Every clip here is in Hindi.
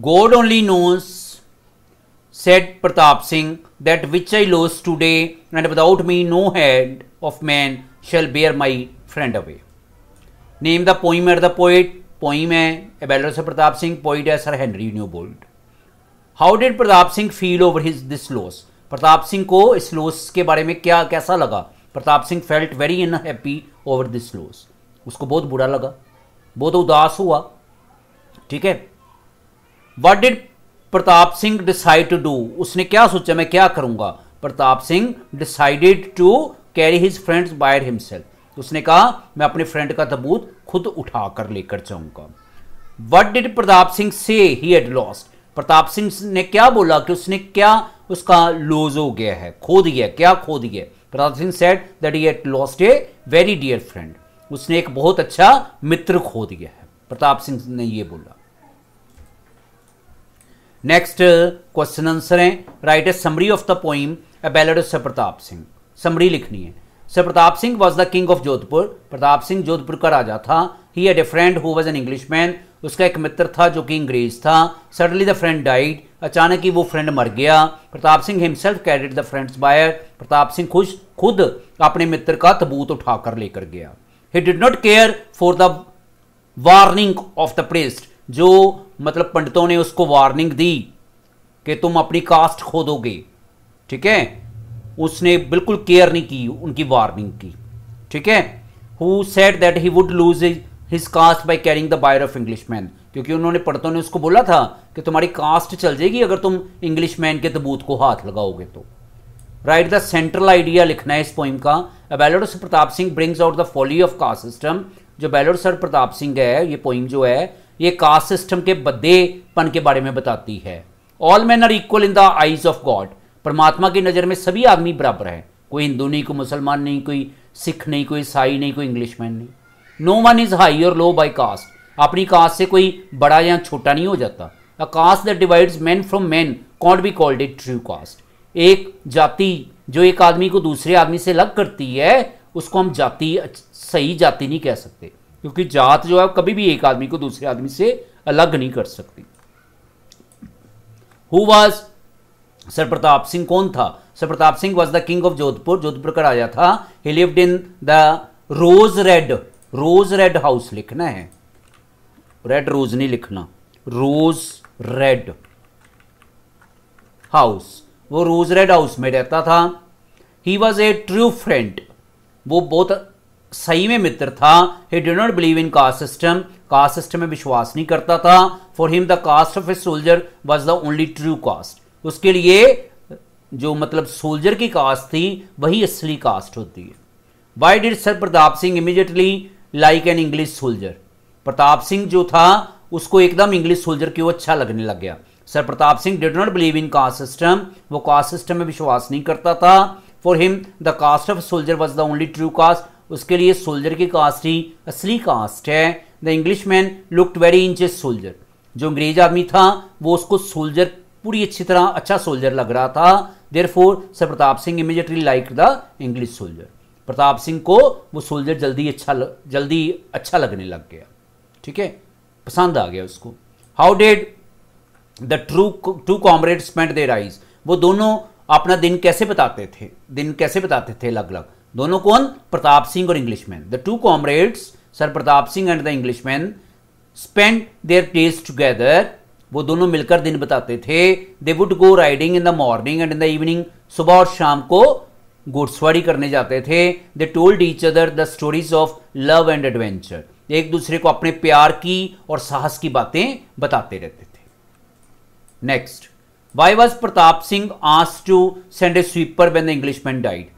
गोड only knows said Pratap Singh that which I lose today and without me no head of man shall bear my friend away name the poem and the poet poem है a ballad Sir Pratap Singh poet है Sir Henry Newbolt how did Pratap Singh feel over his this loss Pratap Singh को इस लोस के बारे में क्या कैसा लगा Pratap Singh felt very unhappy over this loss उसको बहुत बुरा लगा बहुत उदास हुआ ठीक है what did Pratap Singh decide to do उसने क्या सोचा मैं क्या करूंगा Pratap Singh decided to carry his friend's bier himself उसने कहा मैं अपने फ्रेंड का तबूत खुद उठा कर लेकर जाऊंगा what did Pratap Singh say he had lost Pratap Singh ने क्या बोला कि उसने क्या उसका लूज हो गया है खो दिया क्या खो दिया Pratap Singh said that he had lost a very dear friend उसने एक बहुत अच्छा मित्र खो दिया है प्रताप सिंह ने यह बोला नेक्स्ट क्वेश्चन आंसर है right a summary of the poem a ballad of Sir Pratap Singh summary लिखनी है Sir Pratap Singh was the king of Jodhpur Pratap Singh Jodhpur का राजा था he had a friend who was an Englishman उसका एक मित्र था जो कि अंग्रेज था सडनली द फ्रेंड डाइड अचानक ही वो फ्रेंड मर गया Pratap Singh himself carried the friend's bier Pratap Singh खुश खुद अपने मित्र का तबूत उठाकर लेकर गया he did not care for the warning of the priest जो मतलब पंडितों ने उसको वार्निंग दी कि तुम अपनी कास्ट खो दोगे ठीक है उसने बिल्कुल केयर नहीं की उनकी वार्निंग की ठीक है who said that he would lose his caste by carrying the bier of English man क्योंकि उन्होंने पंडितों ने उसको बोला था कि तुम्हारी कास्ट चल जाएगी अगर तुम इंग्लिश मैन के तबूत को हाथ लगाओगे तो राइट द सेंट्रल आइडिया लिखना है इस पोइम का ballad Pratap Singh brings out the folly of caste system जो बैलोड सर प्रताप सिंह है ये पोइम जो है ये कास्ट सिस्टम के बदेपन के बारे में बताती है all man are equal in the eyes of God परमात्मा की नज़र में सभी आदमी बराबर हैं कोई हिंदू नहीं कोई मुसलमान नहीं कोई सिख नहीं कोई ईसाई नहीं कोई इंग्लिश मैन नहीं नो वन इज़ हाई और लो बाई कास्ट अपनी कास्ट से कोई बड़ा या छोटा नहीं हो जाता a caste that divides man from man can't be called it true caste एक जाति जो एक आदमी को दूसरे आदमी से अलग करती है उसको हम जाति सही जाति नहीं कह सकते क्योंकि जात जो है कभी भी एक आदमी को दूसरे आदमी से अलग नहीं कर सकती who was Sir Pratap Singh कौन था Sir Pratap Singh was the king of Jodhpur Jodhpur का राजा था he lived in the rose red rose red house लिखना है रेड रोज नहीं लिखना रोज रेड हाउस वो रोज रेड हाउस में रहता था he was a true friend वो बहुत सही में मित्र था he did not believe in caste system caste system में विश्वास नहीं करता था for him the caste of a soldier was the only true caste उसके लिए जो मतलब सोल्जर की कास्ट थी वही असली कास्ट होती है why did sir Pratap Singh immediately like an English soldier Pratap Singh जो था उसको एकदम इंग्लिश सोल्जर की वो अच्छा लगने लग गया sir Pratap Singh did not believe in caste system वो कास्ट सिस्टम में विश्वास नहीं करता था for him the caste of soldier was the only true caste उसके लिए सोल्जर की कास्ट ही असली कास्ट है the English man looked every inch soldier जो अंग्रेज आदमी था वो उसको सोल्जर पूरी अच्छी तरह अच्छा सोल्जर लग रहा था therefore sir Pratap Singh immediately like the English soldier Pratap Singh को वो सोल्जर जल्दी अच्छा जल्दी अच्छा लगने लग गया ठीक है पसंद आ गया उसको how did the true two comrade spend their days वो दोनों अपना दिन कैसे बताते थे दिन कैसे बताते थे अलग अलग दोनों कौन प्रताप सिंह और Englishman the two comrades sir Pratap Singh and the Englishman spend their days together वो दोनों मिलकर दिन बताते थे they would go riding in the morning and in the evening सुबह और शाम को घुड़सवारी करने जाते थे they told each other the stories of love and adventure एक दूसरे को अपने प्यार की और साहस की बातें बताते रहते थे next why was Pratap Singh asked to send a sweeper when the English man died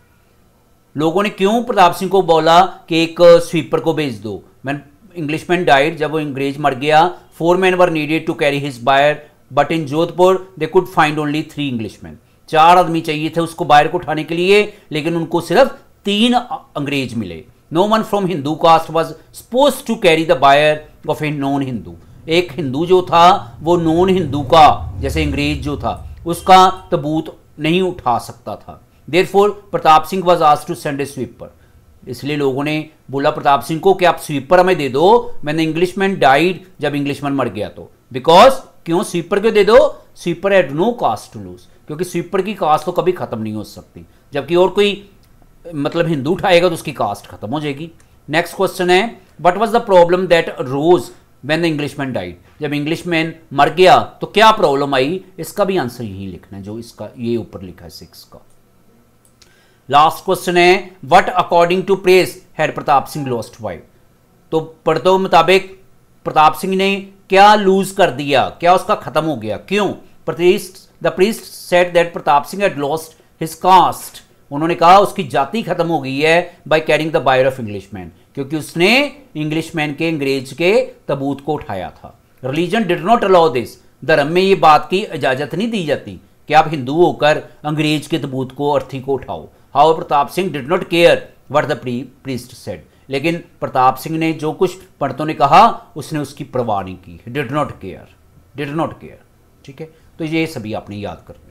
लोगों ने क्यों प्रताप सिंह को बोला कि एक स्वीपर को भेज दो मैन इंग्लिश मैन डाइड जब वो अंग्रेज मर गया four man were needed to carry his bier but in Jodhpur they could find only three English man चार आदमी चाहिए थे उसको बायर को उठाने के लिए लेकिन उनको सिर्फ तीन अंग्रेज मिले no one from Hindu caste was supposed to carry the bier of a non Hindu एक हिंदू जो था वो नॉन हिंदू का जैसे अंग्रेज जो था उसका तबूत नहीं उठा सकता था therefore Pratap Singh was आज टू सेंड ए स्वीपर इसलिए लोगों ने बोला प्रताप सिंह को कि आप स्वीपर हमें दे दो मैंने मैन डाइड जब इंग्लिश मैन मर गया तो बिकॉज क्यों स्वीपर क्यों दे दो sweeper had no caste to lose क्योंकि स्वीपर की कास्ट तो कभी खत्म नहीं हो सकती जबकि और कोई मतलब हिंदू उठाएगा तो उसकी कास्ट खत्म हो जाएगी नेक्स्ट क्वेश्चन है what was the problem that rose when the English man died जब इंग्लिश मैन मर गया तो क्या प्रॉब्लम आई इसका भी आंसर यही लिखना है जो इसका ये ऊपर लिखा है सिक्स का लास्ट क्वेश्चन है what according to priest had Pratap Singh lost वाइड तो पढ़तो मुताबिक प्रताप सिंह ने क्या लूज कर दिया क्या उसका खत्म हो गया क्यों priest the priest said that Pratap Singh had lost his caste उन्होंने कहा उसकी जाति खत्म हो गई है by carrying the bier of English man क्योंकि उसने इंग्लिश मैन के अंग्रेज के तबूत को उठाया था religion did not allow this धर्म में ये बात की इजाजत नहीं दी जाती कि आप हिंदू होकर अंग्रेज के तबूत को अर्थी को उठाओ how Pratap Singh did not care what the pre priest said लेकिन प्रताप सिंह ने जो कुछ पंडितों ने कहा उसने उसकी परवाह नहीं की did not care did not care ठीक है तो ये सभी आपने याद कर